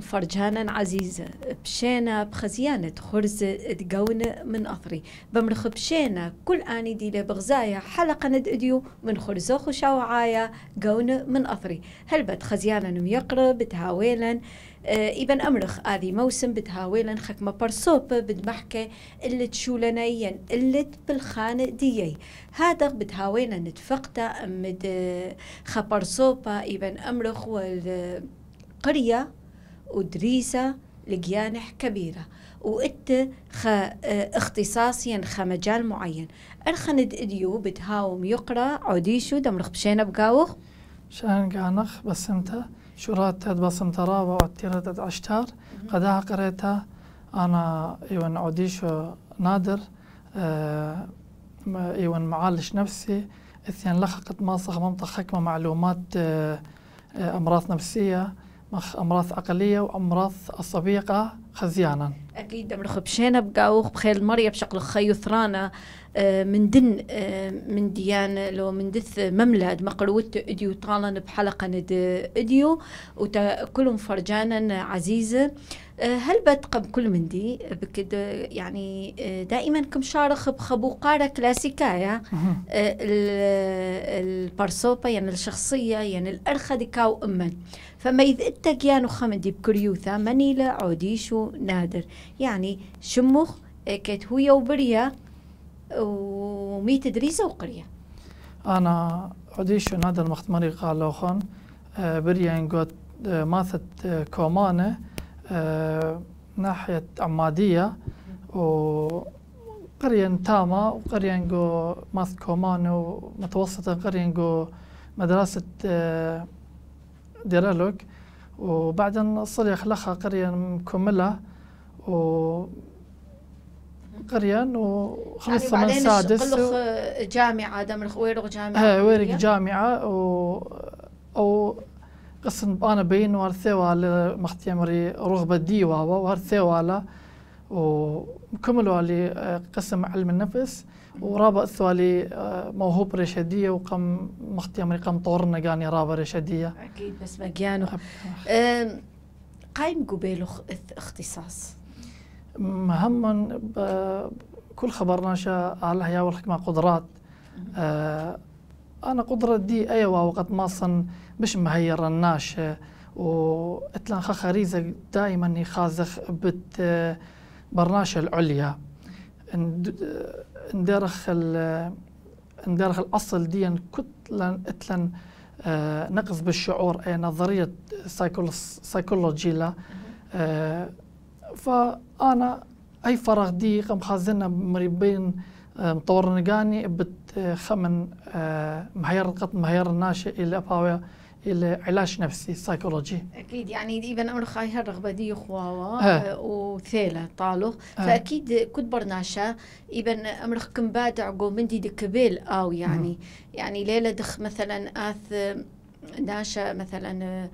فرجانا عزيزة بشينا بخزيانة خرزة تقون من أثري بمرخ بشينا كل آني ديلة لبغزايا حلقة ندئديو من خرزة خشاوعايا قون من أثري هلبت خزيانا ميقرب بتهاويلا آه، إبن أمرخ آذي موسم بتهاويلا خكمة برصوبة بدمحكة اللي تشولنيا اللي بالخانة ديي هذا بتهاويلا نتفقتا أمد آه، خبرصوبة إبن أمرخ وال قرية ودريسة لجيانح كبيرة وإت خ آه، اختصاصيا خ مجال معين أرخند إديو بتهاوم يقرأ عوديشو دمرخ رخبشينا بقاوخ شان قانخ بسمتا شرات بسمتا راوة تد عشتار قدها قريتها أنا إيوان عوديشو نادر آه إيوان معالج نفسي إثنين لخقت ماسخ منطقة حكمة معلومات آه،, آه أمراض نفسية مخ أمراض عقلية وأمراض الصبيقة خزيانا أكيد مرخ بشينا بقاوخ بخيل المريه بشكل خيو آه، من دن آه، من ديان لو من دث مملد مقروت اديو طالا بحلقة ند اديو وكلهم فرجانا عزيزة آه، هل بتقب كل من دي بكد يعني دائما كم شارخ قاره كلاسيكايا البرسوبة يعني الشخصية يعني الأرخة كاو أمن فما إذ اتكيانو خمدي بكريوثا منيلا عوديشو نادر يعني شموخ آه، كت هويا وبريا ومي تدريسة وقرية أنا عوديشو نادر مختمري خون آه، بريا انقوت آه، ماثت كومانة ناحية عمادية و قرية تاما وقرية نقو ماث كومان ومتوسطة قرية نقو مدرسة ديرالوج وبعدين صلي يخلقها قرية مكملة و قرية وخلصت يعني ثمان سادس قلخ جامعة دام ويرق جامعة ايه ويرغ جامعة و أو قسم أنا بين وارثيوا مختيمري رغبة ديوا وارثيوا وكملوا لقسم علم النفس ورابع ثوالي موهوب رشادية وقام مختي أمريكا طورنا قاني رابع رشادية أكيد بس مجانو قايم قبيله اختصاص مهما كل خبرنا شاء على هيا والحكمة قدرات أه، أنا قدرة دي أيوة وقت ما صن مش مهير الناش اتلان خريزة دائما يخازخ بت آه برناش العليا ندرخ ندرخ الأصل دي كتلا اتلا آه، نقص بالشعور أي نظرية سايكولوجي لا آه، فأنا أي فراغ دي قم خازنا مريبين آه مطور نقاني آه، خمن مهير قط مهير الناشئ إلى أباوية العلاج نفسي سايكولوجي اكيد يعني دي بن امر خاي الرغبه دي خواوا وثيلة طالو فاكيد كنت برناشا ابن امر كم بادع قو من دي دكبيل او يعني مم. يعني ليله دخ مثلا اث ناشا مثلا آه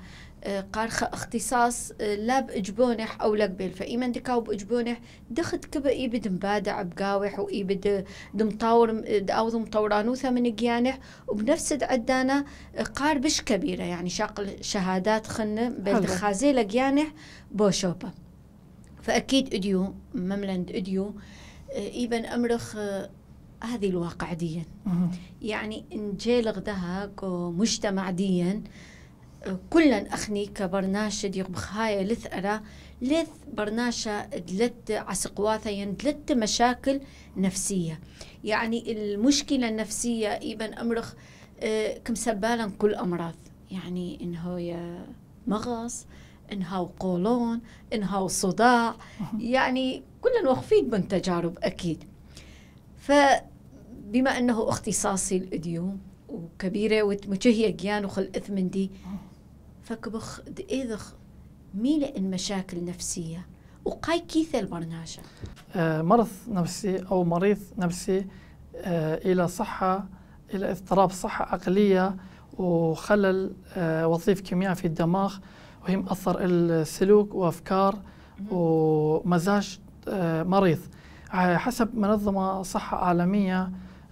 قارخة اختصاص آه، لا بإجبونح أو لقبل فإيمن دكاو بجبونح دخت كبا إيبد مبادع بقاوح وإيبد دمطاور آه، أو دمطورانوثة من قيانح وبنفس عدانا آه، قار بش كبيرة يعني شاقل شهادات خنة بالدخازي لقيانح بوشوبة فأكيد إديو مملند إديو إيبن أمرخ هذه الواقع ديا يعني نجي لغدها مجتمع ديا كلا أخني كبرناش يغبخاي لثأرة لث برناشا دلت عسقواثا يعني دلت مشاكل نفسية يعني المشكلة النفسية إيبن أمرخ آه، كم سبالا كل أمراض يعني إنه يا مغص انهاو قولون انهاو صداع يعني كلا وخفيد من تجارب أكيد فبما أنه اختصاصي الإديوم وكبيرة وتمجهية جيان وخل إثمن دي فكبخ دئذخ ميلة إن مشاكل نفسية وقاي كيث البرناشة آه مرض نفسي أو مريض نفسي آه إلى صحة إلى اضطراب صحة عقلية وخلل آه وظيف كيمياء في الدماغ وهي مأثر السلوك وأفكار ومزاج آه، مريض حسب منظمة صحة عالمية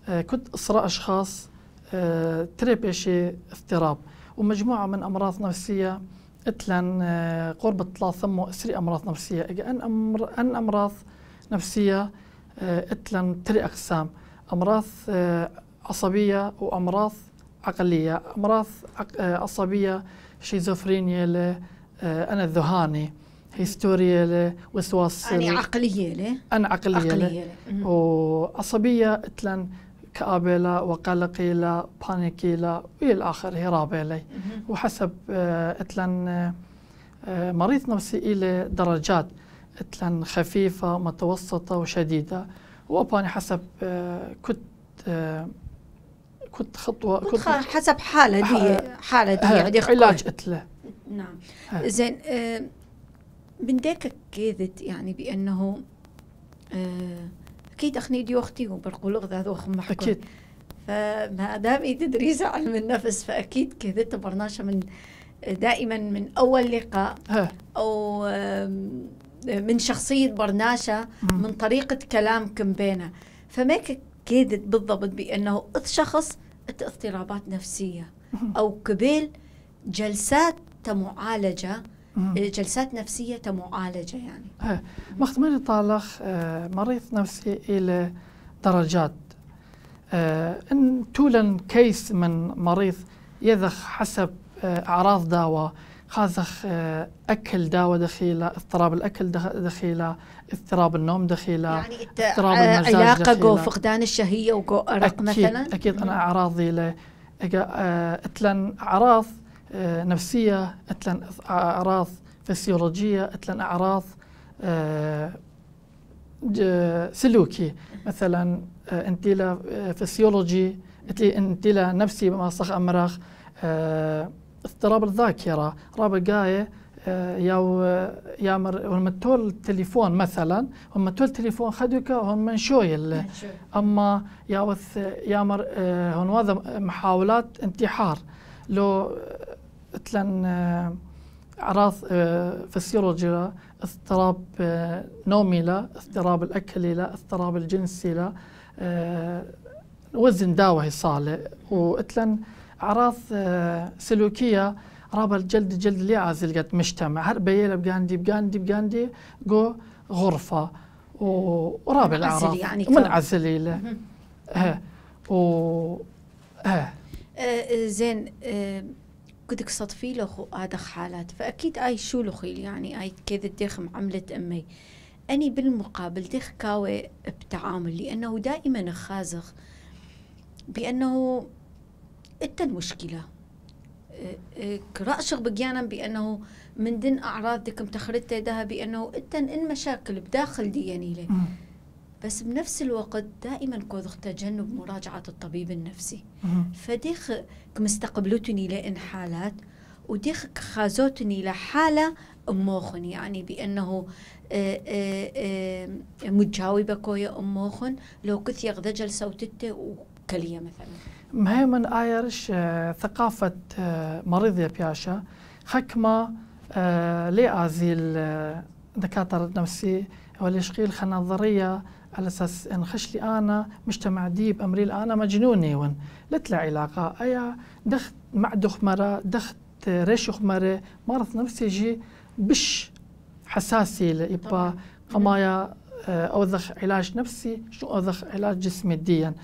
آه، كنت إصراء أشخاص آه، تريب إشي اضطراب ومجموعة من أمراض نفسية مثلا آه، قرب الطلاث ثم أسري أمراض نفسية أن أمر أن أمراض نفسية مثلا آه، تري أقسام أمراض آه، عصبية وأمراض عقلية أمراض عصبية شيزوفرينيا أنا الذهاني هيستوريا وسواس أنا عقلية أنا عقلية, عقلية وعصبية مثلا كابيلا وقلقيلا بانيكيلا والى اخره رابيلي وحسب آه، اتلن آه، آه، مريض نفسي إلى درجات اتلن خفيفة متوسطة وشديدة وأباني حسب كنت كنت خطوة كنت, حسب حالة دي حالة دي يعني علاج اتله نعم زين من ديكك كذت يعني بأنه آه اكيد اخني دي اختي وبرقول غدا ذو خم اكيد فما دام تدريس علم النفس فاكيد كذا برناشة من دائما من اول لقاء او من شخصيه برناشة من طريقه كلامكم بينا فما كذبت بالضبط بانه اذ شخص اضطرابات نفسيه او قبيل جلسات معالجه جلسات نفسية معالجة يعني وقت إيه. طالخ آه، مريض نفسي إلى درجات آه، إن تولن كيس من مريض يذخ حسب آه، أعراض داوة خاذخ أكل داوة دخيلة اضطراب الأكل دخيلة اضطراب النوم دخيلة يعني اضطراب المزاج علاقة جو فقدان الشهية وجو أرق أكيد مثلا أكيد أنا أعراضي له أتلن أعراض آه، نفسية أتلن أعراض فسيولوجية أتلن أعراض آه، سلوكي مثلا آه، انتلا فسيولوجي انتلا نفسي بما صخ أمراخ اضطراب الذاكرة رابع قاية يا يامر هم تول التليفون مثلا هم تول التليفون خدوك هم من شوي اما يا يامر هون محاولات انتحار لو مثلا آه، اعراض آه، فسيولوجية اضطراب آه، نومي لا اضطراب الأكل لا اضطراب الجنسي لا وزن داوي صالة وقتلن اعراض سلوكيه رابط جلد جلد لي عازل قد مجتمع هر بيلا بقاندي بقاندي بقاندي جو غرفه ورابع الاعراض يعني منعزل لا ها و ها زين كدك صدفي له هذا حالات فأكيد آي شو لخيل يعني آي كذا ديخ معملت أمي أني بالمقابل ديخ كاوي بتعامل لأنه دائما خازخ بأنه أنت المشكلة أه، أه، رأشق بقيانا بأنه من دن أعراض متخرته متخرجت ده بأنه أنت إن مشاكل بداخل ديانيلي بس بنفس الوقت دائما كوض تجنب مراجعة الطبيب النفسي فديخ مستقبلتني لإن حالات وديخ خازوتني لحالة أموخن يعني بأنه آه، آه، آه، متجاوبة كويا أموخن لو كث يغدا جلسة وتتة وكلية مثلا مهيمن آيرش ثقافة مريض يا بياشا حكمة لي أزيل دكاترة نفسي والإشغيل خنظرية على اساس ان خشلي انا مجتمع ديب امري انا مجنون ون لتلا علاقه ايا دخت مع دخمره دخت ريش خمره مرض نفسي جي بش حساسي لإبا قمايا آه، اوضخ علاج نفسي شو اوضخ علاج جسمي ديا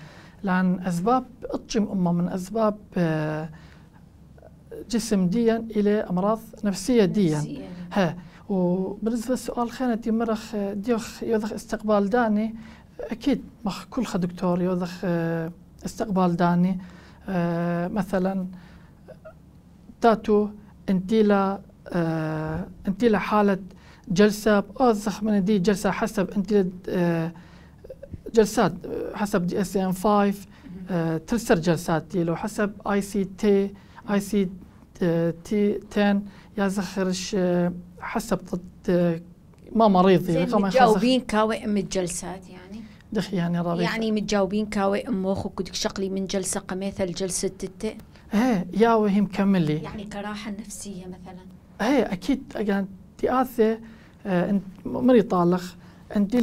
لان اسباب اطشم امه من اسباب آه، جسم ديا الى امراض نفسيه ديا ها وبالنسبة للسؤال خانتي مرخ ديوخ يوضخ استقبال داني أكيد مخ كل دكتور يوضخ آه، استقبال داني آه، مثلا تاتو انتيلا آه، انتيلا حالة جلسة أوضخ من دي جلسة حسب انتيلا جلسات حسب دي اس ام 5 تلسر جلسات دي لو حسب اي سي تي اي سي تي 10 يا زخرش حسب ضد ما مريض يعني متجاوبين كاوي ام الجلسات يعني دخي يعني رابي يعني متجاوبين كاوي ام ودك شقلي من جلسة قميثه لجلسه تتة ايه يا وهم كمل لي يعني كراحة نفسية مثلا ايه اكيد انت تياثة انت آه، مري طالخ انت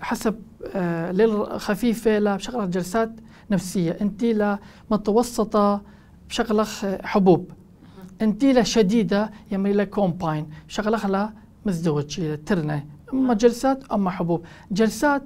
حسب آه، ليل خفيفة لا بشغلة جلسات نفسية انت لا متوسطة بشغلة حبوب انتيلا شديده يمري كومباين شغله خلا مزدوج ترنه اما جلسات اما حبوب جلسات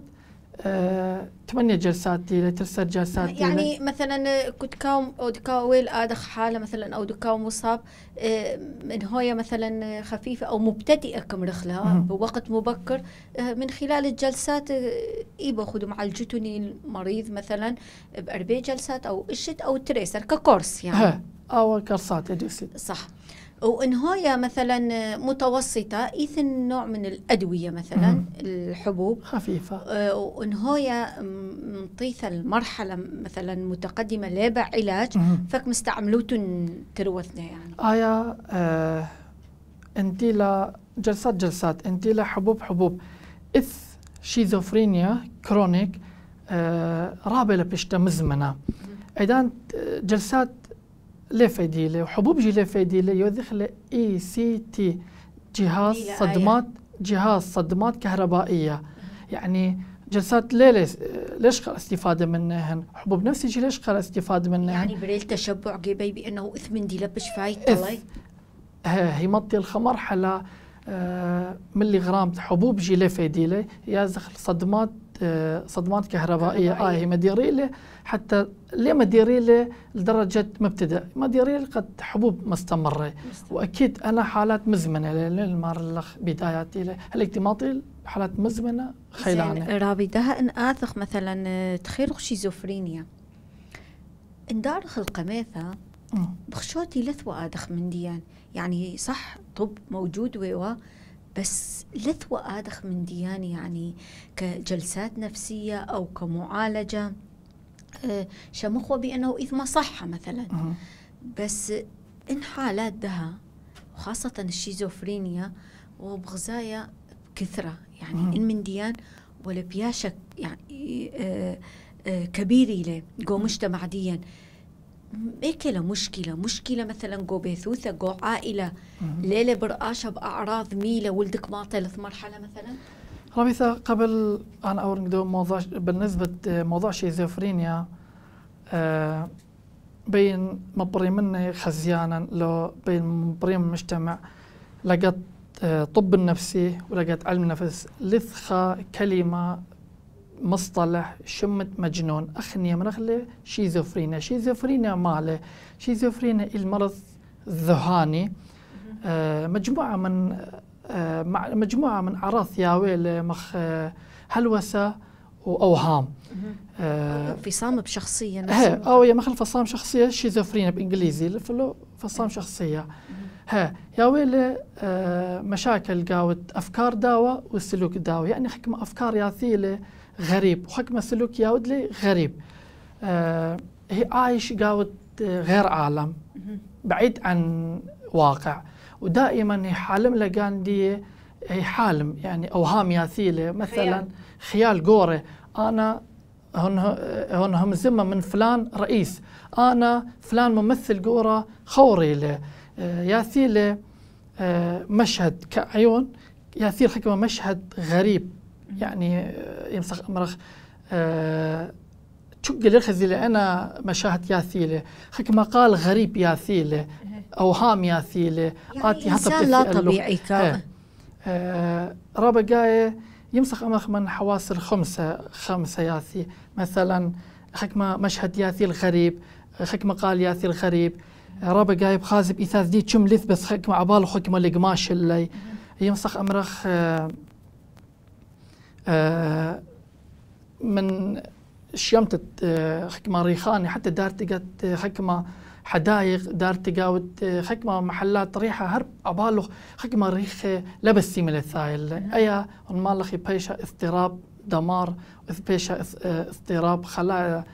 آه، ثمانية جلسات تيلا ترسل جلسات ديلا يعني مثلا كوتكاو او دكاويل ادخ حاله مثلا او دكاو مصاب آه، من هوية مثلا خفيفة او مبتدئة كم رخلة بوقت مبكر آه، من خلال الجلسات اي باخذ مع الجتوني المريض مثلا بأربع جلسات او اشت او تريسر ككورس يعني او كرصات ادوسي صح وان هي مثلا متوسطه ايثن نوع من الادويه مثلا مم. الحبوب خفيفه آه وان هي مطيثه المرحله مثلا متقدمه لابع علاج فك مستعملوتن تروثنا يعني ايا آه انت لا جلسات جلسات انت لا حبوب حبوب اث شيزوفرينيا كرونيك آه رابله بشتا مزمنه اذا جلسات وحبوب وحبوبجي لفديلة يدخل اي سي تي جهاز صدمات جهاز صدمات كهربائية يعني جلسات ليلة ليش قال استفادة منهن حبوب نفسي جي ليش قال استفادة منهن يعني بريل تشبع بيبي بأنه إثمن دي لبش فايت طلعي هي مطي الخمر حلا آه، ملي غرام حبوب جيلي فيديلة يا صدمات آه، صدمات كهربائية آه، هي مديريلة حتى ليه مديريلة لدرجة مبتدأ مديريلة قد حبوب مستمرة وأكيد أنا حالات مزمنة للمرلخ بداياتي الاكتماطي حالات مزمنة خيلانة رابي ده إن آثق مثلا آه، تخير شيزوفرينيا إن دارخ القماثة بخشوتي لثوة آدخ من ديان يعني صح طب موجود ويوه بس لثوى آدخ من ديان يعني كجلسات نفسية أو كمعالجة آه، شمخوة بأنه إذ ما صح مثلا بس إن حالات دها وخاصة الشيزوفرينيا وبغزايا بكثرة يعني إن من ديان ولا بياشك يعني آه، آه، كبيرة له جو مجتمع ديان مشكلة مشكلة مشكلة مثلا جو بيثوثة جو عائلة ليلة برقاشة بأعراض ميلة ولدك ما طلت مرحلة مثلا رميثة قبل أن أورد موضوع بالنسبة موضوع شيزوفرينيا آه بين مبري مني خزيانا لو بين مبري من المجتمع لقيت آه، طب النفسي ولقيت علم النفس لثخة كلمة مصطلح شمت مجنون أخني مرغلة شيزوفرينيا شيزوفرينيا مالة شيزوفرينيا المرض الذهاني آه، مجموعة من آه، مجموعة من أعراض ياويل مخ آه، هلوسة وأوهام فصام انفصام بشخصية ها أو يا مخل فصام شخصية شيزوفرينيا بإنجليزي فلو فصام شخصية ها يا ويلي مشاكل قاوت أفكار داوة والسلوك داوة يعني حكم أفكار ياثيلة غريب وحكم سلوك ياودلي غريب آه هي عايش قاود آه، غير عالم بعيد عن واقع ودائما حالم لقاندي حالم يعني اوهام ياثيله مثلا خيال قوره انا هن هن هم زمه من فلان رئيس انا فلان ممثل قوره خوري له آه، ياثيله آه، مشهد كعيون ياثير حكمه مشهد غريب يعني آه، يمسخ مرخ تشق آه، لخذ أنا مشاهد ياثيلة خك قال غريب ياثيلة إيه. أوهام ياثيلة يعني آتي إنسان لا طبيعي كان إيه، آه، رابع قاية يمسخ امرخ من حواس الخمسة خمسة ياثي مثلا ما مشهد ياثي الغريب ما قال ياثي الغريب رابع جايب بخازب إثاث دي كم لث بس ما عبال ما لقماش اللي يمسخ أمرخ آه، من شيمت آه، حكمة ريخاني حتى دار تقت آه، حكمة حدايق دار تقاوت حكمة محلات ريحة هرب أبالغ حكمة ريخة لبس من الثايل أيا مالخي بيشا اضطراب دمار بيشا اضطراب خلايا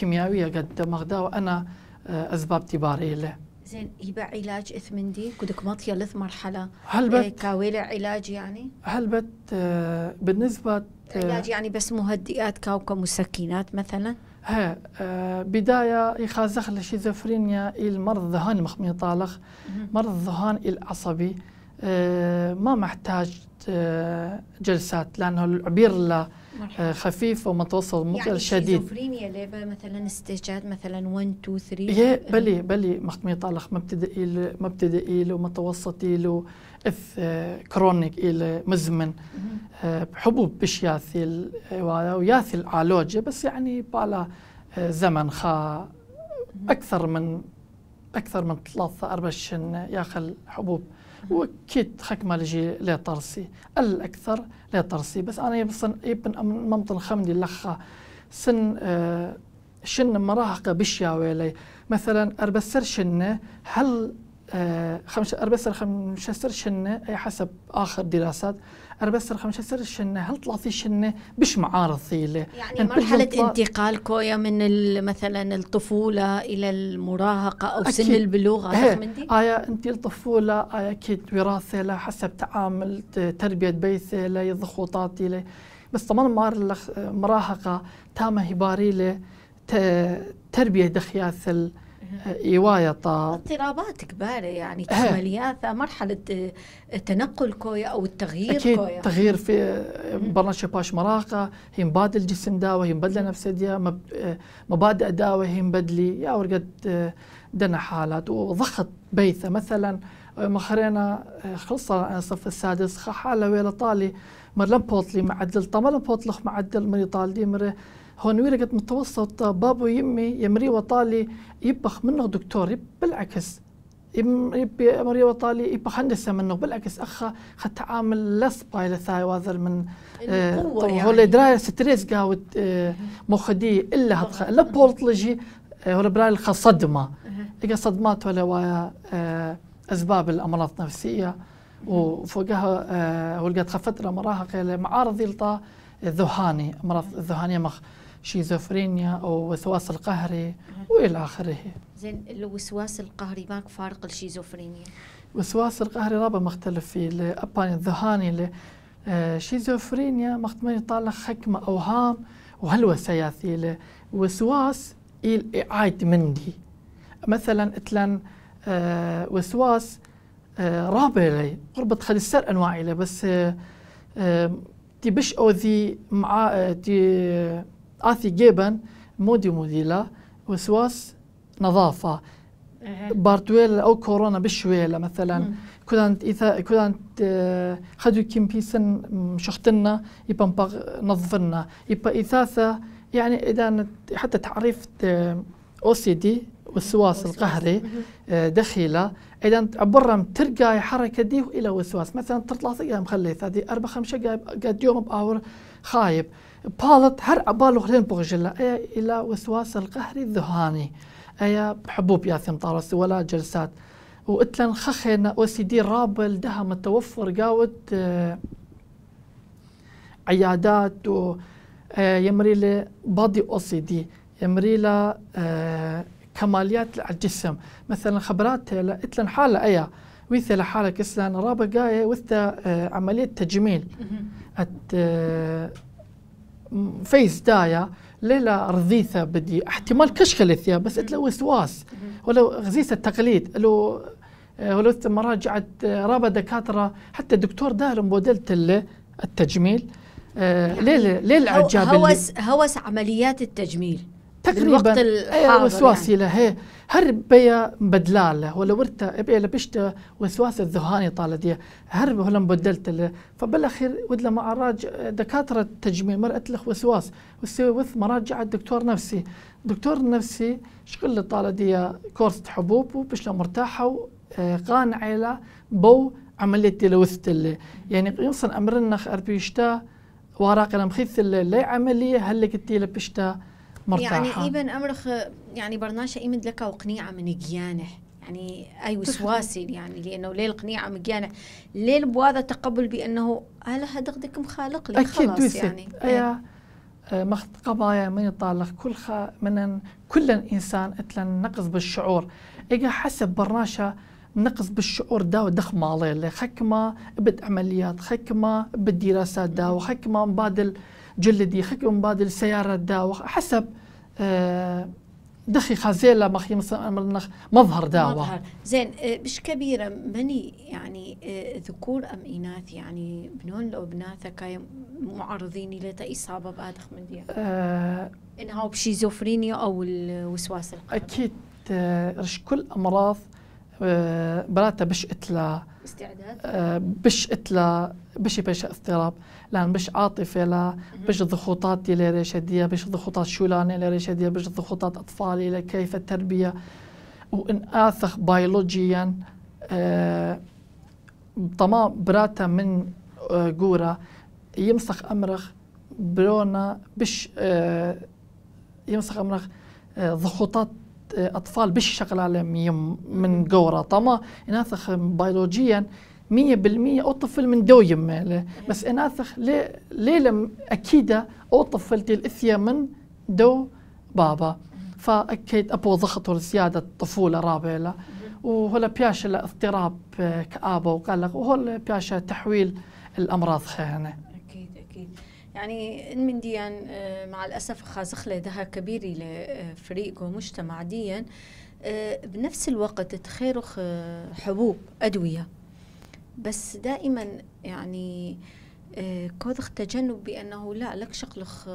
كيميائية قد مغدا وأنا أسباب تباري له زين يبع علاج اثمن دي كدك مطية لث مرحلة هل بت إيه، كاويلة علاج يعني هل بت آه، بالنسبة آه، علاج يعني بس مهدئات كاوكا مسكنات مثلا ها آه بداية يخازخ الشيزوفرينيا المرض الذهاني مخمي طالخ مرض ذهان العصبي آه، ما محتاج آه، جلسات لانه العبير آه، خفيف ومتوسط مو يعني شديد شيزوفرينيا ليفا مثلا استجاد مثلا 1 2 3 هي بلي بلي مخميط طلق مبتدئي مبتدئي له اف كرونيك إلى مزمن حبوب بش ياثي وياثي العالوجة بس يعني بالا زمن خا اكثر من اكثر من ثلاث اربع شن ياخذ حبوب وكيت تخكم لجي لي طرسي الاكثر لي طرسي بس انا يبصن ابن ممطن خمدي لخا سن آه شن مراهقه بالشاويلي مثلا اربسر شنه هل آه خمس اربسر خمسة شنه اي حسب اخر دراسات انا بس خمسة سر الشنة هل طلعتي الشنة بش معارض ثيلة يعني مرحلة انتقال كويا من مثلا الطفولة الى المراهقة او أكيد. سن البلوغ إيه، من دي؟ آية انت الطفولة آية اكيد وراثة حسب تعامل تربية بيثة لي ضغوطات لي بس طبعا مراهقة تامة هباري تربية دخياثل يوايطة إيه، اضطرابات كبيرة يعني تحمليات مرحلة آه، تنقل كويا أو التغيير أكيد كويا تغيير في آه، برا باش مراقة هي مبادل جسم داوة هي مبادلة نفس ديا آه، مبادئ داوة هي مبدلي يا ورقد دنا حالات وضغط بيثة مثلا مخرينا خلصة الصف السادس حالة ويلا طالي مرلم بوطلي معدل طمال بوطلخ معدل مريطال دي مره هون ورقت متوسط آه، بابو يمي يمري وطالي يبخ منه دكتور بالعكس يبي امري وطالي يبخ هندسه منه بالعكس اخا خد تعامل لس بايل ثاي واذر من آه، يعني هو اللي دراي ستريس قاوت آه، مخدي الا هتخ لا بورتلجي هو براي الخ صدمه لقى صدمات ولا ويا اسباب الامراض النفسيه وفوقها ولقت فتره مراها معارض يلطا الذهاني امراض الذهانيه مخ شيزوفرينيا أو وسواس القهري وإلى آخره زين الوسواس القهري ماك فارق الشيزوفرينيا الوسواس القهري رابع مختلف فيه الأباني الذهاني آه، شيزوفرينيا مختمن يطالع حكمة أوهام وهلوسة ياثي وسواس إعاد مندي مثلا اتلان آه وسواس آه قربت قربة السر أنواع بس آه تبش أو ذي مع آه، تي أثي جيبن مودي موديلا وسواس نظافة بارتويل أو كورونا بشويلة مثلا كودان إذا كودان آه، خدو كيم بيسن شختنا يبقى نظفنا يبقى إثاثة يعني إذا حتى تعريف آه، أو سي دي وسواس القهري آه، دخيلة إذا برا ترقى حركة دي إلى وسواس مثلا تطلع مخليث هذه أربع خمسة قد يوم بأور خايب بالط هر أبالو خلين بغجلا أي إلى وسواس القهر الذهاني أيا حبوب يا ثم طارس ولا جلسات وقتلن خخينا وسيدي رابل دها متوفر قاوت إيه عيادات و إيه يمري لي بادي او سي دي يمري لا إيه كماليات على الجسم مثلا خبرات اتلن حالة ايا ويث لحالك اسلان قايه وث عملية تجميل فيس دايا ليلة رضيثة بدي احتمال كشخة لثيا بس اتلا وسواس ولو غزيسة التقليد لو آه، ولو مراجعة آه، رابا دكاترة حتى دكتور دار موديل تله التجميل ليل ليل عجاب هوس هوس عمليات التجميل تقريبا إيه، الحاضر وسواسي يعني. هي هر بيا بدلاله ولا ورتا ابي لبشت وسواس الذهاني دي هر ولا بدلت فبالاخير ودلا معراج دكاتره التجميل مرأت لك وسواس وسوي وث مراجع الدكتور نفسي دكتور نفسي شغل دي كورس حبوب له مرتاحه قانعه آه، على بو عمليه اللي يعني يوصل امرنا خربيشتا وراق لمخيث اللي عمليه له بشتا مرتاحة يعني إبن أمرخ يعني برناشة ايمن لك وقنيعة من جيانح يعني أي وسواسي يعني لأنه ليل قنيعة جيانة ليل بواذا تقبل بأنه هلا هدقدك مخالق لي خلاص يعني اي إيه. آه، مخت قضايا من يطالق كل خا من كل إنسان أتلن نقص بالشعور إجا حسب برناشة نقص بالشعور داو ودخ مالي خكمة بد عمليات خكمة بالدراسات دا خكمة مبادل جلدي خكي مبادل سيارة دا حسب دخي خازيلا مخي مظهر داوة مظهر زين مش آه، كبيرة مني يعني آه، ذكور أم إناث يعني بنون لو بناثة كاي معرضين إلى إصابة بآدخ من دي آه إنها بشيزوفرينيا أو الوسواس القهري أكيد آه، رش كل أمراض بلاتها بشئت لها استعداد آه، بش اتلا بش بش اضطراب لان بش عاطفه لا بش ضغوطات اللي رشديه بش ضغوطات شولانه اللي رشديه بش ضغوطات اطفالي لكيف التربيه وان اثخ بيولوجيا آه طما براتا من آه، جورا يمسخ امرخ برونا بش آه، يمسخ امرخ ضغوطات اطفال بش شغله من قوره طما اناثخ بيولوجيا مية بالمية أو طفل من دو ماله بس إناثخ ليه لم أكيدة أو طفلتي الإثية من دو بابا فأكيد أبو ضغط زيادة الطفولة رابيلة وهلا بياشة اضطراب آه، كآبة وقلق وهلا بياش تحويل الأمراض خيانه أكيد أكيد يعني المنديان آه، مع الأسف خازخلة دها كبيرة آه، لفريق ومجتمع ديان آه، بنفس الوقت تخيرخ حبوب أدوية بس دائما يعني كوذخ تجنب بأنه لا لك شقلخ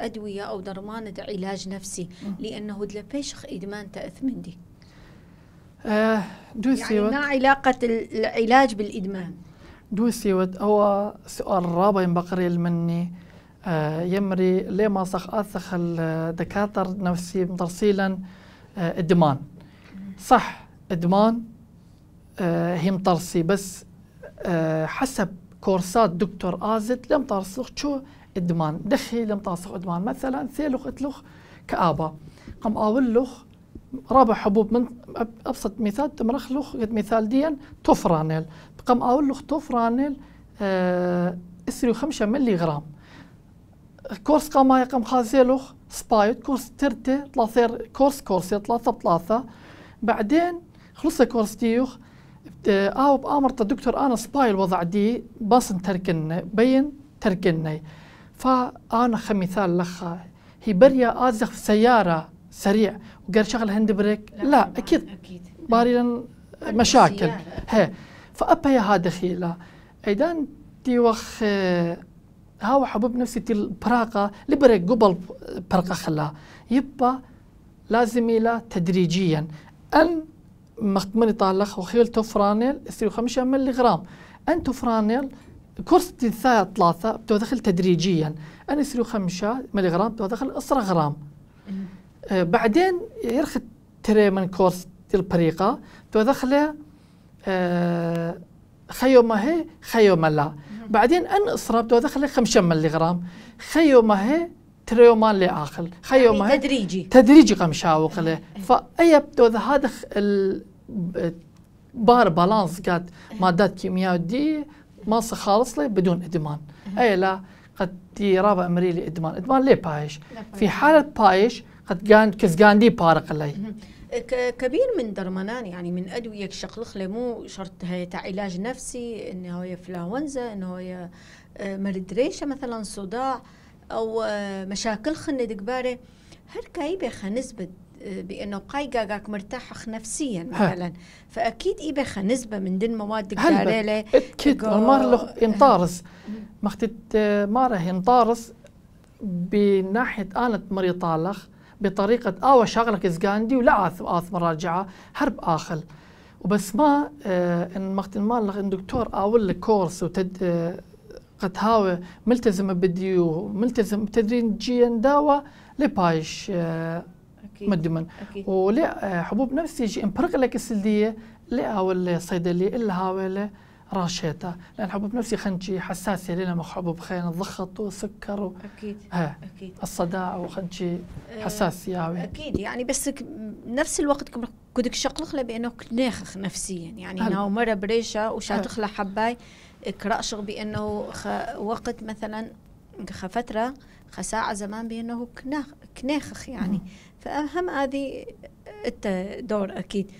أدوية أو درمان علاج نفسي لأنه دلفيشخ إدمان تأثمندي آه يعني ما علاقة العلاج بالإدمان دوسي سيود هو سؤال رابع بقري المني آه، يمري لي ما صخ أثخ الدكاتر نفسي مترسيلا آه، إدمان صح إدمان آه، هي مطرسي بس حسب كورسات دكتور آزت لم ترسخ شو إدمان دخي لم ترسخ إدمان مثلا ثيلوخ إتلوخ كآبا قم أولوخ رابع حبوب من أبسط مثال تمرخلوخ قد مثال ديا توفرانيل قام اقول له خطوف رانل اسري آه، وخمشة ملي غرام كورس قام قام خازيلوخ سبايت كورس ترتي ثلاثة كورس كورسي ثلاثة بثلاثة بعدين خلص كورس ديوخ او آه، بامر آه، دكتور انا سباي الوضع دي باصن تركن بين تركني فانا خمثال لخا هي بريا ازخ في سياره سريع وقال شغل هند بريك لا, لا اكيد اكيد باري مشاكل هي فأبا ها دخيلة أيضا تي وخ آه، هاو حبوب نفسي تي البراقة لبرق قبل براقة خلا يبا لازم إلى تدريجيا أن مختمني طالخ وخيل توفرانيل استريو خمسة ملي غرام أن توفرانيل كورس تنثايا ثلاثة بتدخل تدريجيا أن استريو خمسة ملي غرام بتدخل أسرة غرام آه بعدين يرخي تري من كورس البريقة تدخله آه خيو ما هي خيو ما لا بعدين ان اصراب دو دخل 5 ملي غرام ما هي ما لي اخل خيو يعني تدريجي تدريجي قمشاوق له فاي دو هذا بار بالانس قد مادات كيميائيه ما خالص لي بدون ادمان اي لا قد دي رابع امري لي ادمان ليه بايش في حاله بايش قد كان كزغاندي بارق لي كبير من درمانان يعني من ادويه شقلخ مو شرط هي علاج نفسي انه هي فلاونزا انه هي آه، مرض ريشه مثلا صداع او آه، مشاكل خند كباره هر بيخا نسبة آه، بانه قايقاك مرتاح نفسيا مثلا فاكيد ايبخ نسبه من دين مواد قاريله اكيد المار له انطارس مختت ماره انطارس بناحيه آلة مريطالخ بطريقة آوى آه، شغلك زقاندي ولا آث آث مراجعة حرب آخر وبس ما آه إن مقت المال إن دكتور آول لك كورس وتد آه قد هاو ملتزمة بديو ملتزم تدريجيا داوا لبايش آه مدمن ولا آه، حبوب نفسي يجي امبرق لك السلدية لأول صيدلي صيدلية إلا هاوي راشيتا لان حبوب نفسي خنجي حساسه لنا حبوب خين الضغط والسكر و... اكيد ها. اكيد الصداع وخنجي أه، يا أه اكيد يعني بس نفس الوقت كدك شقلخ بانه ناخخ نفسيا يعني انه مره بريشه وشاتخ حباي كراشغ بانه خ... وقت مثلا فتره خساعة زمان بأنه كناخ كناخخ يعني فأهم هذه الدور أكيد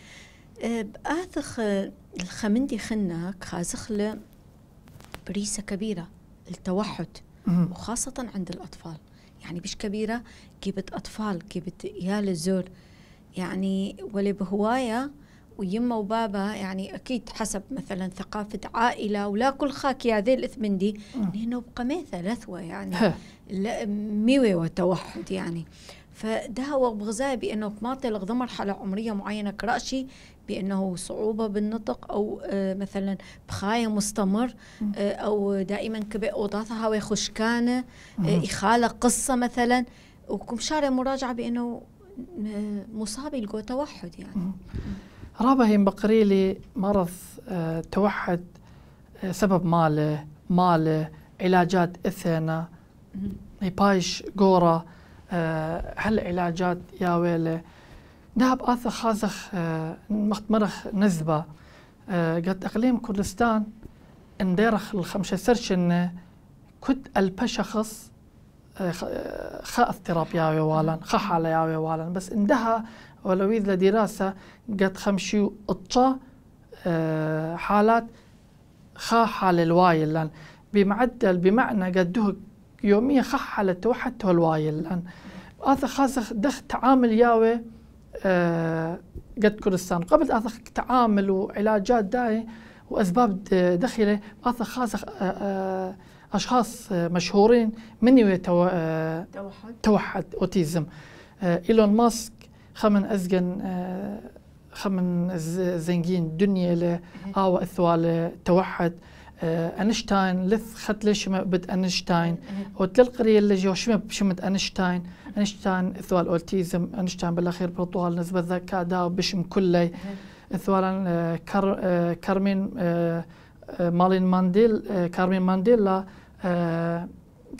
أه، بآثخ الخمندي خنا خازخلة بريسة كبيرة التوحد وخاصة عند الأطفال يعني مش كبيرة جبت أطفال جبت يا للزور يعني ولي بهواية ويما وبابا يعني أكيد حسب مثلا ثقافة عائلة ولا كل خاك يا ذي الإثمندي لأنه بقى ميثة لثوة يعني ميوي وتوحد يعني فده هو بغزاي بانه ما تلغ ضمر عمريه معينه كراشي بانه صعوبه بالنطق او آه، مثلا بخايا مستمر آه، او دائما كبئ وضعها كان يخالق آه، قصه مثلا وكم شارع مراجعه بانه مصاب يلقوا توحد يعني رابع هي بقريلي مرض توحد سبب ماله ماله علاجات اثنا يبايش قورة علاجات يا ويله دهب آثا خازخ آه، مختمرخ نزبة آه، قد أقليم كردستان اندرخ الخمسة كت كد البشخص آه، خا اضطراب ياوي والان خا حالة ياوي والان بس اندها ولو إذا دراسة قد خمشي اطشا حالات خا حال الوايل لان بمعدل بمعنى قد ده يوميا خا حالة وحتى الوايل لان آثا خازخ دخ تعامل ياوي آه، قد كردستان قبل أثق تعامل وعلاجات داي وأسباب دخلة أثق خاص آه، آه، أشخاص مشهورين من يتو... توحد توحد أوتيزم إيلون ماسك خمن أزجن خمن زنجين دنيا ل إيه. أو التوحد انشتاين آه، لث خط ليش بد انشتاين إيه، إيه. وتلقري اللي جو شمت شمت انشتاين انشتاين اثوال اولتيزم انشتاين بالاخير برطوال نسبه ذكاء دا بشم كلي إيه. اثوالا آه، كار آه، كارمين مالين مانديل كارمين مانديلا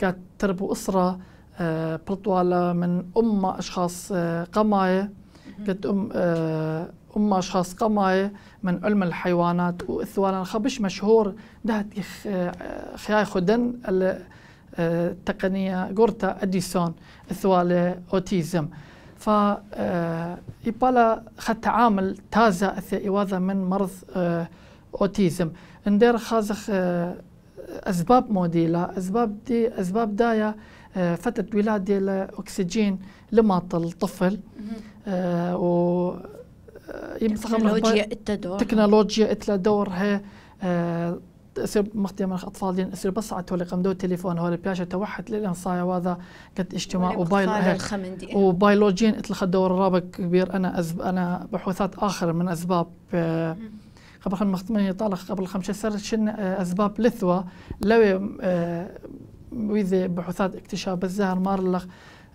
قاعد تربو اسره برطوالا من ام اشخاص قمايه قد ام اما اشخاص قمعه من علم الحيوانات واثوالا خبش مشهور دهت خيا خدن التقنيه جورتا اديسون اثوالا اوتيزم ف آه، يبالا خد تعامل تازا ايواذا من مرض آه، اوتيزم ندير خازخ آه، اسباب موديلا اسباب دي اسباب دايا فتت ولاده لاكسجين لمعطل الطفل آه و آه، تكنولوجيا إتلا التدور تكنولوجيا إتلا هي آه اصير مخدي من الاطفال دين يعني اصير بس على تولي قمدو التليفون هو البياشة توحد للان صايا وهذا قد اجتماع وبايل وبيولوجيا اتلخ دور رابع كبير انا أزب انا بحوثات اخر من اسباب آه، قبل خمس مختمين طالق قبل خمسة سنة شن آه، اسباب لثوى لو آه بحوثات اكتشاف الزهر مارلخ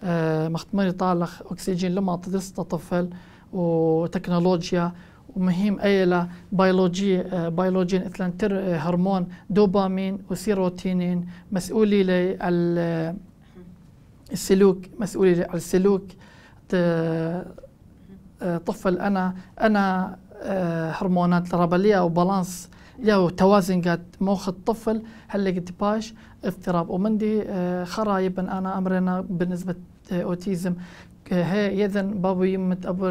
مختمر مختمين اكسجين لما تدرس طفل وتكنولوجيا ومهم أيلا بيولوجي آه، بيولوجي إثلانتر آه، هرمون دوبامين وسيروتينين مسؤولي لل آه، السلوك مسؤولي على السلوك طفل أنا أنا هرمونات او وبالانس يا توازن قد مخ الطفل هل قد باش اضطراب ومندي خرايب أنا أمرنا بالنسبة اوتيزم هي يذن بابو يمة أبو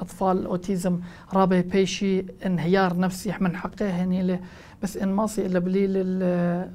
أطفال أوتيزم رابي بيشي انهيار نفسي من حقه هني له بس إن ماصي إلا بليل آه،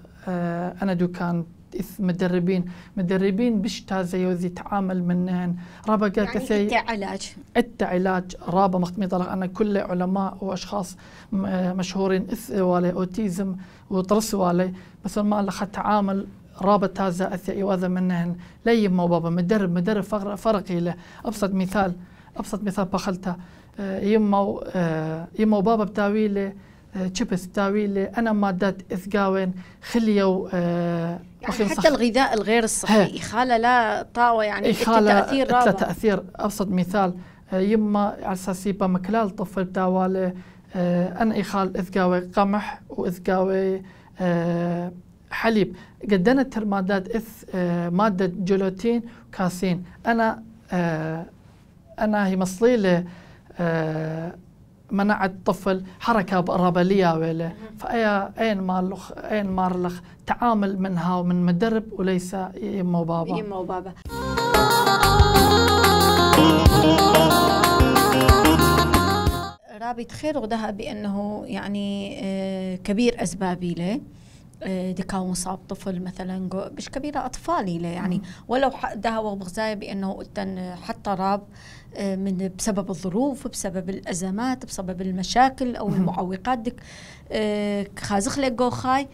أنا كان إث مدربين مدربين بش زي وزي تعامل منهن رابا قال يعني علاج التعلاج علاج رابا مختمي طلق أنا كل علماء وأشخاص آه، مشهورين إث والي أوتيزم وطرس والي بس ما لخ تعامل رابط هذا أثي وهذا منهن ليم بابا مدرب مدرب فرق له أبسط مثال أبسط مثال بخلته يما آه، يما آه، بابا بتاويله آه، تشيبس تاويله أنا مادات إثقاوين خليو يعني حتى الغذاء الغير الصحي إخالة لا طاوة يعني تأثير رابع تأثير أبسط مثال يما على أساس يبقى مكلال طفل آه أنا إخال إثقاوي قمح وإثقاوي حليب قدنا الترمادات إث آه، مادة جلوتين كاسين أنا آه، أنا هي مصلي آه، منع الطفل حركة رابلية ولا فأيا أين مارلخ أين مارلخ تعامل منها ومن مدرب وليس يم وبابا يم وبابا رابط خير وضها بأنه يعني كبير أسبابي له آه، اذا كان مصاب طفل مثلا مش كبيره اطفال يعني ولو داوى بغزاية بانه حتى راب آه، من بسبب الظروف بسبب الازمات بسبب المشاكل او المعوقات دك آه، خازخ لقو خاي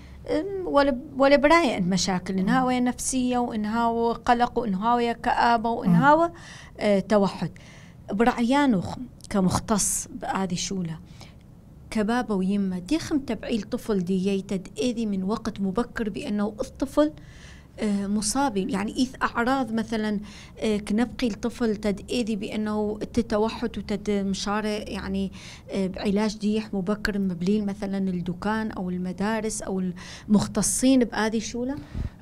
ولا ولا براي مشاكل انها نفسية وانها قلق وانها كآبة وانها توحد برعيانو كمختص بهذه الشولة كبابة ويمة ديخم تبعي الطفل دي تتأذي من وقت مبكر بأنه الطفل آه، مصاب يعني إيث أعراض مثلا آه، كنبقي الطفل تدئذي بأنه تتوحد وتد يعني آه، بعلاج ديح مبكر مبليل مثلا الدكان أو المدارس أو المختصين بهذه الشولة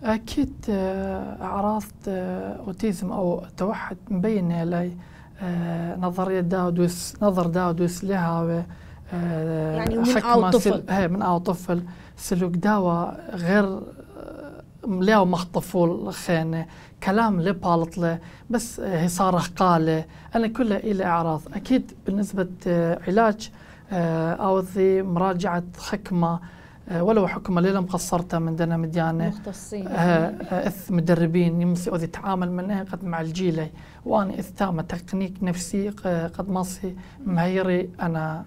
أكيد أعراض أوتيزم أو توحد مبينة لي نظرية داودوس نظر داودوس لها يعني آه، من طفل هي من او طفل سلوك داوا غير ملاو آه، مخطفول خانة كلام لي بالطلة بس آه، صارخ قالة أنا كلها إلى أعراض أكيد بالنسبة علاج أو مراجعة حكمة آه، ولو حكم ليلة مقصرتة من دنا مديانة مختصين آه، آه، اث مدربين يمسي اذ يتعامل منها قد مع الجيلة وانا اث تامة تكنيك نفسي قد مصي مهيري انا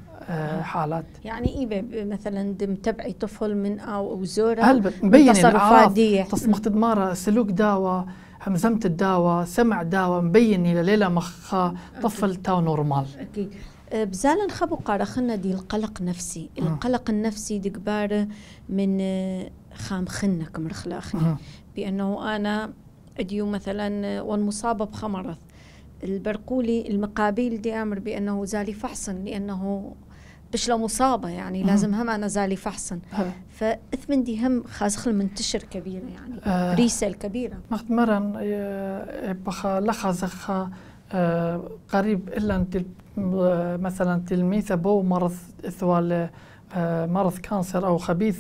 حالات يعني ايه مثلا متبعي طفل من او زوره هل مبين تصرفات دي سلوك داوة همزمة الداوة سمع داوة مبين ليلة مخا طفل تاو نورمال اكيد بزال نخبو قارخنا دي القلق نفسي آه. القلق النفسي دي كبار من خام خنك مرخلاخني آه. بأنه أنا أديو مثلا والمصابة بخمرض البرقولي المقابيل دي أمر بأنه زالي فحصن لأنه باش لو مصابة يعني آه. لازم هم أنا زالي فحصن آه. فإثمن دي هم خازخ منتشر كبيرة يعني آه. ريسة كبيرة مختمرا بخا لخزخا آه، قريب إلا أنت مثلا تلميذ بو مرض اثوال آه، مرض كانسر او خبيث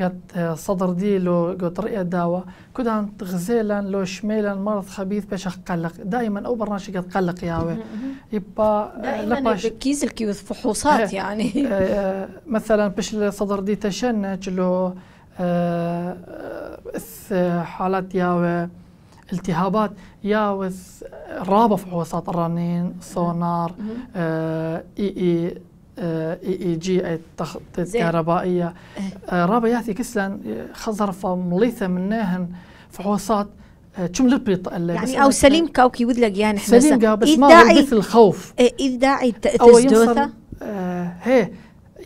قد آه، صدر لو قد رئة داوة كدان غزيلا لو شميلا مرض خبيث باش قلق دائما او برناشي قد قلق ياوي يبا آه، دائما بكيز الكيوث فحوصات يعني مثلا باش صدر دي تشنج لو حالات ياوي التهابات يا رابط فحوصات الرنين سونار آه، اي اي آه، اي اي جي اي التخطيط الكهربائيه إيه. آه رابا ياتي كسلان خزرفه مليثه منهن فحوصات تشمل آه، البيط يعني او سليم كاوكي ودلق يعني احنا سليم كا بس إيه ما مثل الخوف اذ إيه، داعي تزدوثه آه هي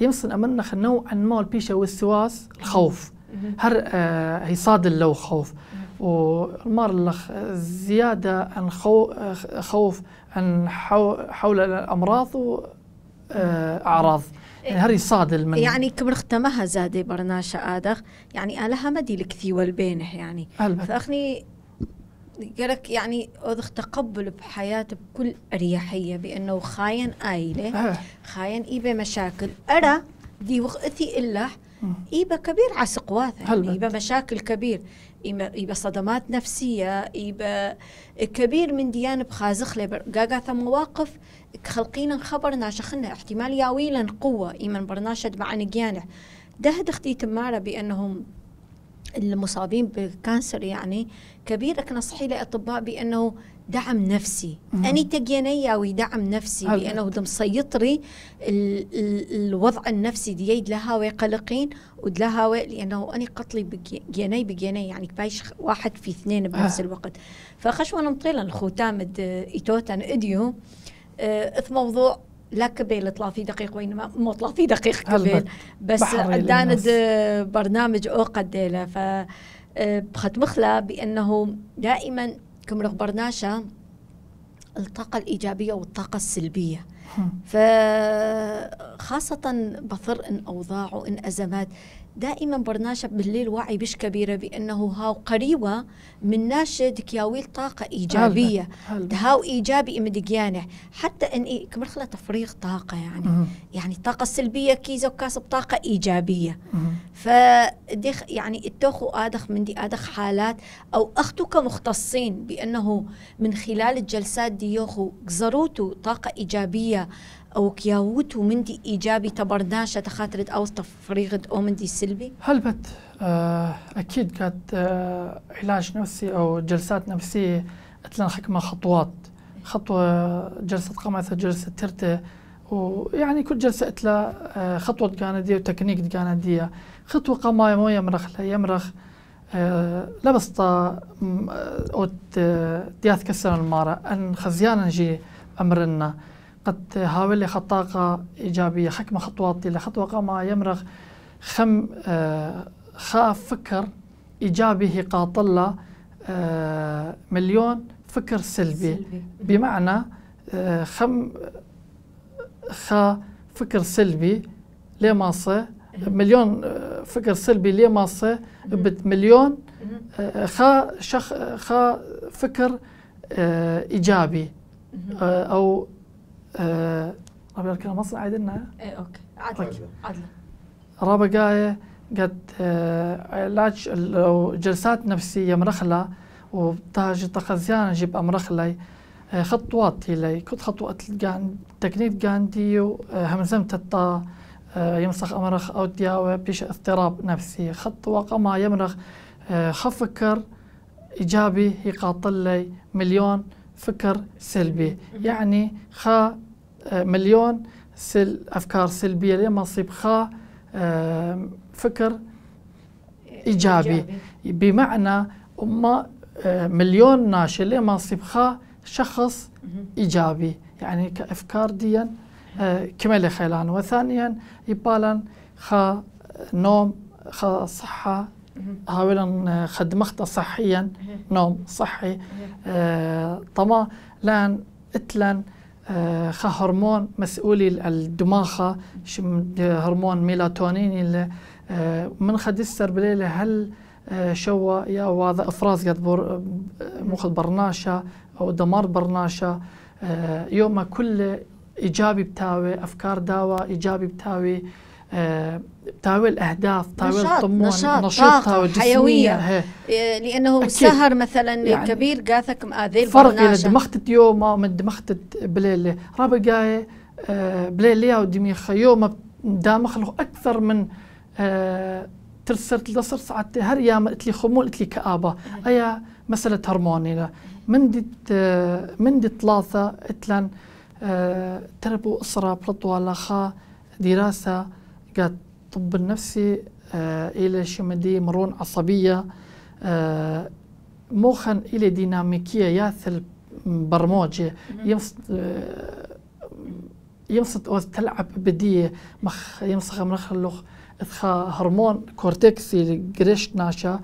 يمصن امنخ نوعا ما البيشه والسواس الخوف هر آه هي صاد لو خوف والمرلخ زيادة عن خوف عن حول الأمراض وأعراض آه، يعني هري صادل من يعني كبر ختمها زادي برناشا آدخ يعني ألها مدي لكثي والبينه يعني فأخني قالك يعني أدخ تقبل بحياته بكل أريحية بأنه خاين آيلة أه. خاين إيبه مشاكل أرى دي وقتي إلا إيبه كبير عسق واثق يعني إيبه مشاكل كبير يبقى صدمات نفسية يبقى كبير من ديان بخازخ لبر قاقاتا مواقف خلقينا خبر ناشخنا احتمال ياويلا قوة إيمان برناشد مع نقيانة ده دختي تمارة بأنهم المصابين بالكانسر يعني كبير صحي لأطباء بأنه دعم نفسي مم. أنا تجيني دعم نفسي لأنه دم سيطري ال ال الوضع النفسي ديايد لهاوي قلقين ودلهاوي لأنه اني قتلي بجيني بجيني يعني كفايش واحد في اثنين بنفس آه. الوقت فخشوة مطيلا الختام إتوتن إديو آه، إث موضوع لا كبيل اطلع في دقيق وإنما مو في دقيق كبيل بس عندنا برنامج أو قديلة ف آه، بختمخلا بأنه دائما كم برناشا الطاقة الإيجابية والطاقة السلبية فخاصة بثر إن أوضاع وإن أزمات دائما برناشا بالليل واعي بش كبيره بانه هاو قريبه من ناشد كياويل طاقه ايجابيه هاو ايجابي امدقيانه حتى ان إيه كمرخله تفريغ طاقه يعني مم. يعني الطاقه السلبيه كيزا وكاسب طاقه ايجابيه ف يعني التوخو ادخ من دي ادخ حالات او اختك مختصين بانه من خلال الجلسات ديوخو قزروتو طاقه ايجابيه او كياوت ومندي ايجابي تبرداشة تخاطرت او تفريغة او مندي سلبي هلبت آه، اكيد كانت آه، علاج نفسي او جلسات نفسيه اتلان حكمة خطوات خطوة جلسة قمثة جلسة ترتة ويعني كل جلسة اتلا آه، خطوة كانت وتكنيك كانت دي خطوة قما مو يمرخ لا يمرخ أه لبسطة أو دياث كسر المارة أن خزيانا جي أمرنا قد هاولي خطاقة إيجابية حكمة خطوات لخطوة قام يمرغ خم آه، خاف فكر إيجابي قاطلة آه، مليون فكر سلبي, سلبي. بمعنى آه، خم خا فكر سلبي ليه ماصه مليون فكر سلبي ليه بت مليون خا شخ خا فكر ايجابي او رابع آه، كان مصر عندنا ايه اوكي عدل طيب. عدل رابع قاية قد علاج آه، جلسات نفسية مرخلة وبتاج تخزيان جيب أمرخلي آه، خطوات لي كنت خطوات قان تكنيك قاندي همزم الطا يمسخ أمرخ أو دياوة بيش اضطراب نفسي خطوة قما يمرخ خفكر إيجابي يقاطل لي مليون فكر سلبي يعني خا آه، مليون سل أفكار سلبية لما نصيب خا آه، فكر إيجابي بمعنى أما آه، مليون ناشئ لما نصيب خا شخص إيجابي يعني كأفكار ديا كمال خيلان وثانيا يبالا خا نوم خا صحة حاول آه، خدمخت صحيا نوم صحي آه، طما لان اتلن آه خا هرمون مسؤولي الدماخة هرمون ميلاتونين اللي آه، من خد السر بليلة هل شو يا واضح افراز قد بر مخد برناشة او دمار برناشة يوم كل ايجابي بتاوي افكار داوا ايجابي بتاوي تاويل اهداف تاويل نشاط طموح نشاط, نشاط حيويه هي. إيه، لانه سهر مثلا يعني كبير قاثك ماذي آه، فرق الى دمختت يوم ما دمختت بليل آه، رابقاي بليله آه، بليليا ودميخ يوم دامخ له اكثر من ترسرت لصر ساعات هر قلت لي خمول لي كآبة ايا مسألة هرموني من دي من دي ثلاثة قلت آه تربو اسرة بلطوالا خا دراسة كطب النفسي آه، إلى شمدي مرون عصبية آه، مخن إلى ديناميكية ياثل برموجة آه يمسط تلعب بدية مخ يمسخ منخ اللخ هرمون كورتكسي قريش ناشا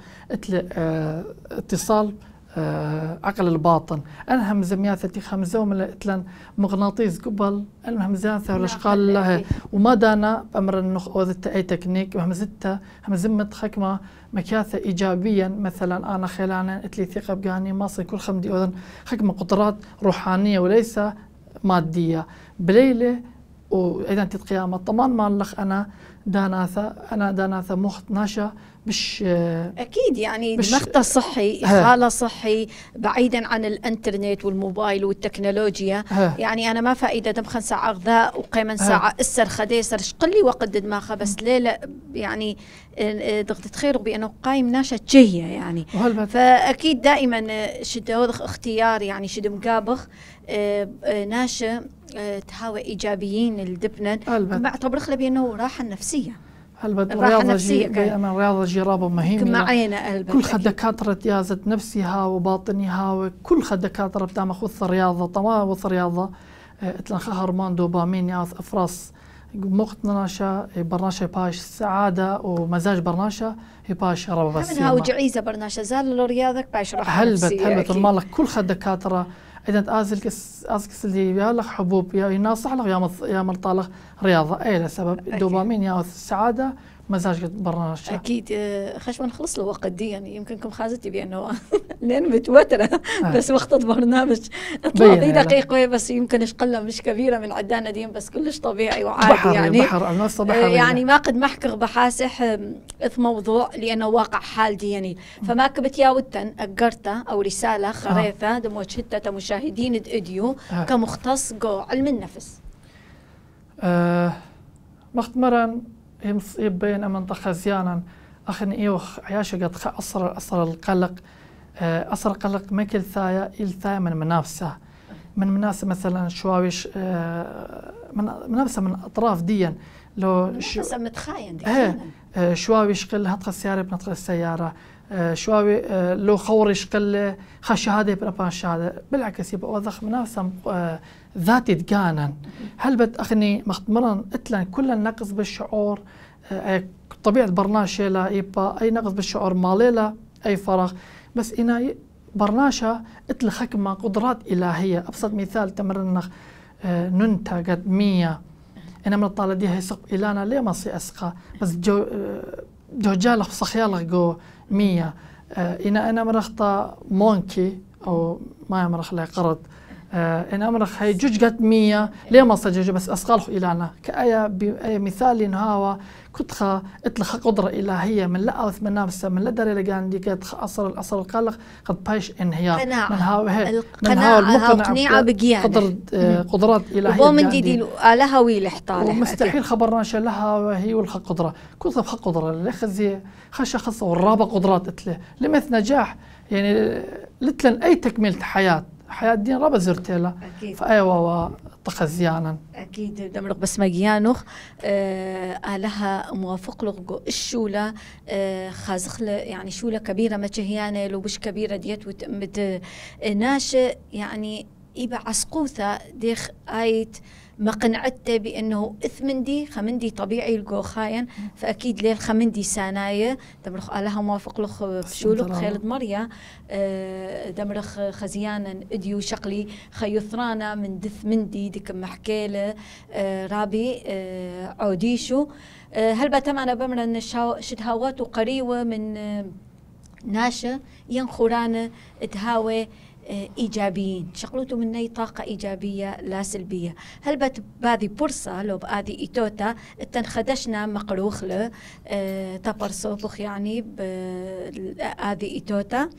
آه، اتصال آه، عقل الباطن أنا همزميات تي خمزة وملتلن مغناطيس قبل المهمزان ثور أشقال لها وما دانا بأمر النخ أوذت أي تكنيك همزتها همزمة خكمة مكاثة إيجابيا مثلا أنا خلانا اتلي ثقة بقاني ماصي كل خمدي أوذن خكمة قدرات روحانية وليس مادية بليلة واذا تتقيام طمان مالخ انا داناثا انا داناثا مخت ناشا مش اكيد يعني مش مخطى صحي اخاله صحي بعيدا عن الانترنت والموبايل والتكنولوجيا ها. يعني انا ما فائده دمخن ساعه غذاء وقيمن ساعه اسر خديسر شقلي وقت دماخه بس ليله يعني آه، آه، ضغط خير بانه قايم ناشا تشهيه يعني فاكيد دائما شدة اختيار يعني شد مقابخ آه، آه، ناشئ آه، تهاوى ايجابيين الدبنن بعتبر خلي بانه راحه نفسيه البت نفسيه جي الرياضة جرابة مهمة معينة البت كل خد دكاترة يازت نفسها وباطنها وكل خد دكاترة بدام خذ الرياضة طما وث رياضة اتلنخ هرمون دوبامين ياث افراس مخت ناشا برناشا باش سعادة ومزاج برناشا باش ربا بس هاو وجعيزة برناشا زال الرياضة باش راح هلبت هلبت المالك كل خد دكاترة اذا ازلك ازكس اللي يا لك حبوب يا يناصح لك يا يا مرطالخ رياضه اي لسبب الدوبامين يا السعاده مزاج برا اكيد آه، خش نخلص له وقت دي يعني يمكنكم خازتي بانه لان متوتره آه. بس وقت البرنامج اطلع دقيقه بس يمكن قله مش كبيره من عدانا دين بس كلش طبيعي وعادي بحر يعني بحر بحر آه، يعني ما قد محكر بحاسح اث موضوع لانه واقع حال يعني فما كبت ياوتن اقرته او رساله خريفه آه. دموج مشاهدين اديو آه. كمختص جو علم النفس آه. مختمرا هي مصيب بين أمن زيانا أخن إيوخ عياشة قد أصر أصر القلق آه، أصر قلق كل ثايا إل ثايا من منافسة من منافسة مثلا شواويش آه، من منافسة من أطراف ديا لو شو متخاين إيه، دي آه، شواويش قل هتقى السيارة بنطخ السيارة شواوي لو خور قل خش هذا بنبان شهادة بالعكس يبقى وضخ منافسة ذاتي دقانا هلبت اخني مختمرا اتلن كل النقص بالشعور آه، طبيعة برناشة لا إيبا أي نقص بالشعور ماليلا أي فراغ بس إنا برناشة اتل حكمة قدرات إلهية أبسط مثال تمرنخ آه، ننتا قد مية أنا من الطالة دي هيسق إلانا ليه ما سي أسقى بس جو آه، جالخ صخيالخ جو مية إنا أنا مرخطة مونكي أو ما مرخ لي قرض آه، ان امرخ هي قد مية ليه ما سجج بس اسقال الانا كايا باي مثال هاوا كتخا اتلخ قدره الهيه من لا اوث من نفسه من لا دري لقان ديكت اصل الاصل القلق قد بايش انهيار قناعة من هاو هي من هاو المقنع قدر آه، قدرات الهيه من جديد الها آه، وي احتاله ومستحيل خبرنا شو لها هي والخ قدره كتخا خ قدره لخزي خا شخص خص قدرات اتله لمث نجاح يعني لتلن اي تكمله حياه حياة الدين ربا زرتيلا لها فأيوا تخزيانا أكيد دمرق بس مجيانوخ آه لها موافق لغو الشولة آه خازخ يعني شولة كبيرة ما تهيانة يعني لو بش كبيرة ديت وتمت ناشئ يعني إيبا عسقوثة ديخ آيت آه ما مقنعته بانه اثمندي خمندي طبيعي لقو خاين فاكيد ليه خمندي سانايه دمرخ الها موافق لخ بشولق خيلد مريا آه، دمرخ خزيانا اديو شقلي خيثرانا من دث مندي ديك محكيله آه، رابي آه، عوديشو هل بتمنى بمرن شدهاوات قريوه من ناشا ينخورانا تهاوي ايجابيين من اي طاقه ايجابيه لا سلبيه هل بات بهذه بورصه لو بهذه ايتوتا تنخدشنا مقروخ له آه، تبر صوبخ يعني بهذه آه، ايتوتا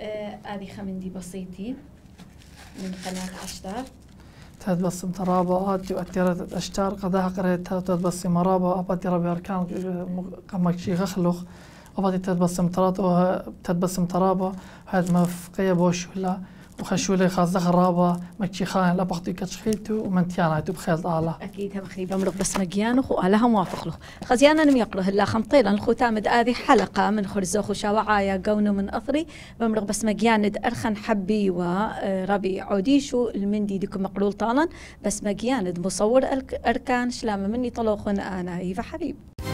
آه، هذه خمندي بسيطي من قناه عشتار تهد بس ترابا آتي وأتيرة أشتار قدها قريت تهد بس مرابا أبا ترى بأركان قمك شي غخلخ وبعدين تتبسم ترات تتبسم طرابة هذا ما فقية لي خاص خاصة ما مكشي خان لا بختي كتشخيتو ومن تيانا تو بخيل طالة أكيد هم خيب عمرك بس مجيان وخو لها موافق له خزيانا نم يقله لا خمطيلا الخو تامد آذي حلقة من خرزو خو شواعايا قونو من أثري بمرق بس مجيان أرخن حبي وربي آه، عوديشو المندي ديكم مقلول طالا بس مجيان مصور أركان شلامة مني طلوخن أنا إيفا حبيب